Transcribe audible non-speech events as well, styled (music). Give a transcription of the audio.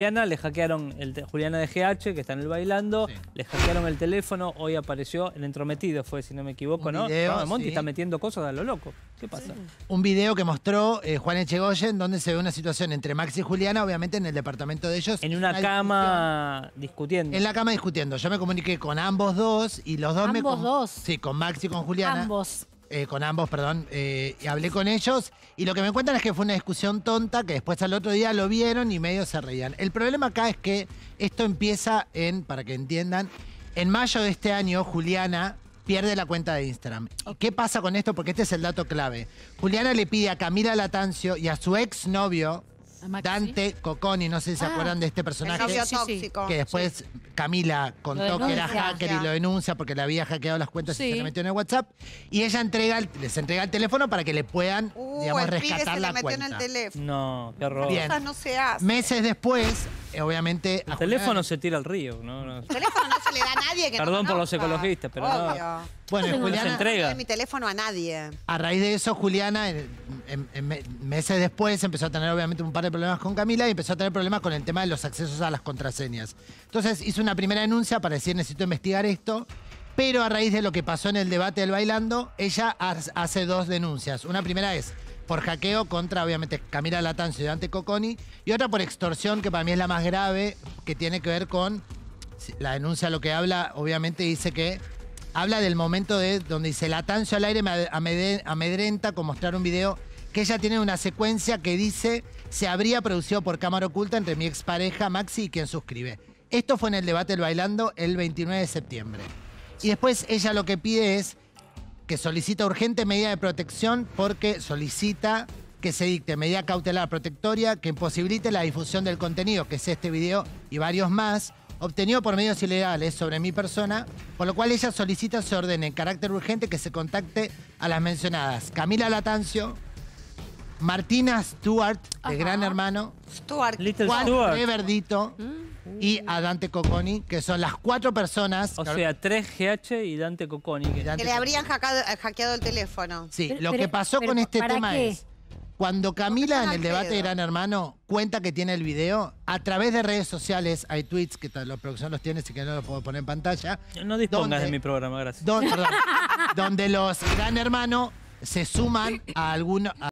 Juliana, le hackearon el Juliana de GH, que está en el bailando, le hackearon el teléfono, hoy apareció el entrometido, fue si no me equivoco, ¿no? Video, está metiendo cosas a lo loco. ¿Qué pasa? Un video que mostró Juan eh, Juan Echegoyen, donde se ve una situación entre Max y Juliana, obviamente en el departamento de ellos. En una, cama discutiendo. En la cama discutiendo. Yo me comuniqué con ambos dos y los dos ¿Ambos me. Ambos dos. Sí, con Max y con Juliana. Ambos. Eh, con ambos, perdón, eh, y hablé con ellos y lo que me cuentan es que fue una discusión tonta que después al otro día lo vieron y medio se reían. El problema acá es que esto empieza en, para que entiendan, en mayo de este año Juliana pierde la cuenta de Instagram. ¿Qué pasa con esto? Porque este es el dato clave. Juliana le pide a Camila Latancio y a su ex novio, Dante Coconi, no sé si se ah. acuerdan de este personaje. Que después Camila contó que era hacker y lo denuncia porque le había hackeado las cuentas y se le metió en el WhatsApp. Y ella entrega les entrega el teléfono para que le puedan, Uh, digamos, rescatar se la metió en el teléfono. No, qué horror. Y no se hace. Meses después, eh, obviamente. El teléfono se tira al río, ¿no? Perdón por los ecologistas, pero no. Bueno, no Juliana, entrega. mi teléfono a nadie. A raíz de eso, Juliana, meses después, empezó a tener obviamente un par de problemas con Camila y empezó a tener problemas con el tema de los accesos a las contraseñas. Entonces hizo una primera denuncia para decir necesito investigar esto. Pero a raíz de lo que pasó en el debate del bailando, ella hace dos denuncias. Una primera es por hackeo contra, obviamente, Camila y Dante Coconi, y otra por extorsión, que para mí es la más grave, que tiene que ver con la denuncia lo que habla, obviamente dice que habla del momento de donde dice la Tancio al aire me amedrenta con mostrar un video que ella tiene una secuencia que dice se habría producido por cámara oculta entre mi expareja Maxi y quien suscribe. Esto fue en el debate del Bailando el 29 de septiembre. Y después ella lo que pide es que solicita urgente medida de protección porque solicita que se dicte medida cautelar protectoria que imposibilite la difusión del contenido, que es este video y varios más, obtenido por medios ilegales sobre mi persona, por lo cual ella solicita se ordene en carácter urgente que se contacte a las mencionadas. Camila Latancio, Martina Stewart, el Gran Hermano, Stuart. Juan mm. y a Dante Coconi, que son las cuatro personas. O sea, tres gh y Dante Cocconi. que- le habrían hackeado el teléfono. Sí, lo que pasó con este tema es. Cuando Camila en el debate de Gran Hermano cuenta que tiene el video, a través de redes sociales hay tweets que la producción los tiene, así que no los puedo poner en pantalla. No dispongas de mi programa, gracias. Donde, (laughs) donde los Gran Hermano se suman a algunos...